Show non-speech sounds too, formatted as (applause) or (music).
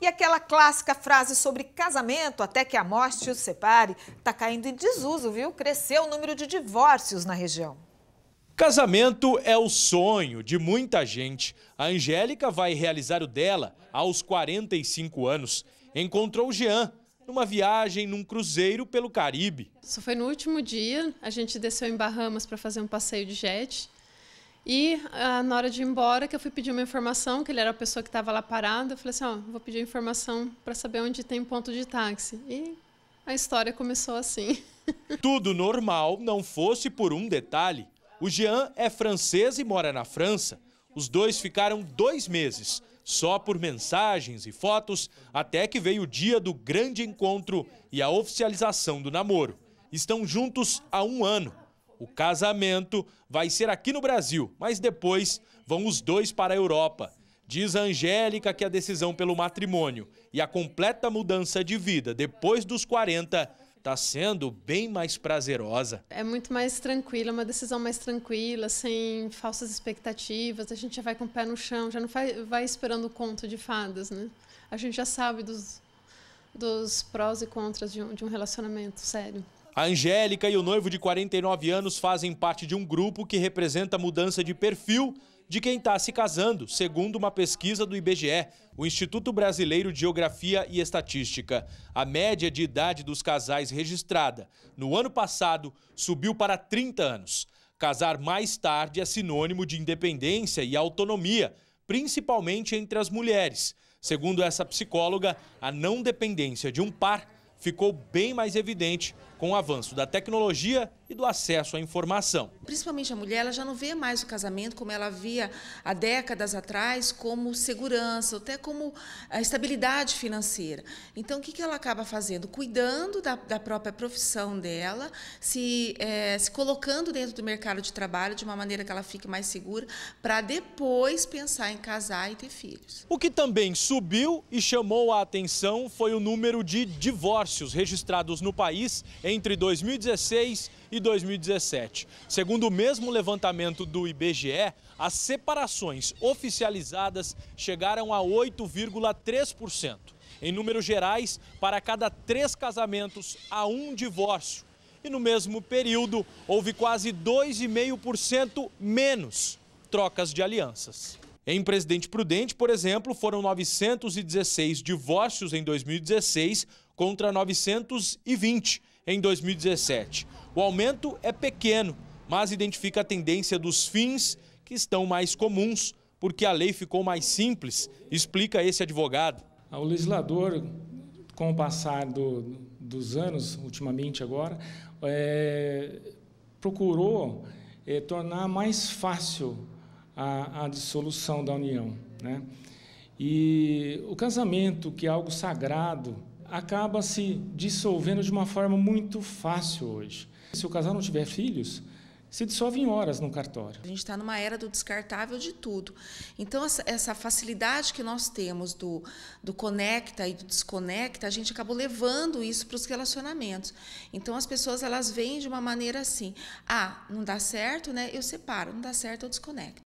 E aquela clássica frase sobre casamento até que a morte os separe está caindo em desuso, viu? Cresceu o número de divórcios na região. Casamento é o sonho de muita gente. A Angélica vai realizar o dela aos 45 anos. Encontrou o Jean numa viagem num cruzeiro pelo Caribe. Isso foi no último dia. A gente desceu em Bahamas para fazer um passeio de jet. E ah, na hora de ir embora, que eu fui pedir uma informação, que ele era a pessoa que estava lá parada, eu falei assim, ó, oh, vou pedir informação para saber onde tem ponto de táxi. E a história começou assim. (laughs) Tudo normal, não fosse por um detalhe. O Jean é francês e mora na França. Os dois ficaram dois meses, só por mensagens e fotos, até que veio o dia do grande encontro e a oficialização do namoro. Estão juntos há um ano. O casamento vai ser aqui no Brasil, mas depois vão os dois para a Europa. Diz a Angélica que a decisão pelo matrimônio e a completa mudança de vida depois dos 40 está sendo bem mais prazerosa. É muito mais tranquila, uma decisão mais tranquila, sem falsas expectativas. A gente já vai com o pé no chão, já não vai, esperando o conto de fadas, né? A gente já sabe dos, dos prós e contras de um, de um relacionamento sério. A Angélica e o noivo de 49 anos fazem parte de um grupo que representa a mudança de perfil de quem está se casando, segundo uma pesquisa do IBGE, o Instituto Brasileiro de Geografia e Estatística. A média de idade dos casais registrada no ano passado subiu para 30 anos. Casar mais tarde é sinônimo de independência e autonomia, principalmente entre as mulheres. Segundo essa psicóloga, a não dependência de um par ficou bem mais evidente com o avanço da tecnologia e do acesso à informação. Principalmente a mulher, ela já não vê mais o casamento como ela via há décadas atrás, como segurança, até como a estabilidade financeira. Então, o que ela acaba fazendo? Cuidando da, da própria profissão dela, se, é, se colocando dentro do mercado de trabalho de uma maneira que ela fique mais segura, para depois pensar em casar e ter filhos. O que também subiu e chamou a atenção foi o número de divórcios divórcios registrados no país entre 2016 e 2017. Segundo o mesmo levantamento do IBGE, as separações oficializadas chegaram a 8,3%. Em números gerais, para cada três casamentos, há um divórcio. E no mesmo período, houve quase 2,5% menos trocas de alianças. Em Presidente Prudente, por exemplo, foram 916 divórcios em 2016 contra 920 em 2017. O aumento é pequeno, mas identifica a tendência dos fins que estão mais comuns, porque a lei ficou mais simples, explica esse advogado. O legislador, com o passar do, dos anos, ultimamente agora, é, procurou é, tornar mais fácil a, a dissolução da união. Né? E o casamento, que é algo sagrado, acaba se dissolvendo de uma forma muito fácil hoje. Se o casal não tiver filhos, se dissolve em horas no cartório. A gente está numa era do descartável de tudo. Então, essa facilidade que nós temos do, do conecta e do desconecta, a gente acabou levando isso para os relacionamentos. Então, as pessoas elas veem de uma maneira assim: ah, não dá certo, né? eu separo, não dá certo, eu desconecto.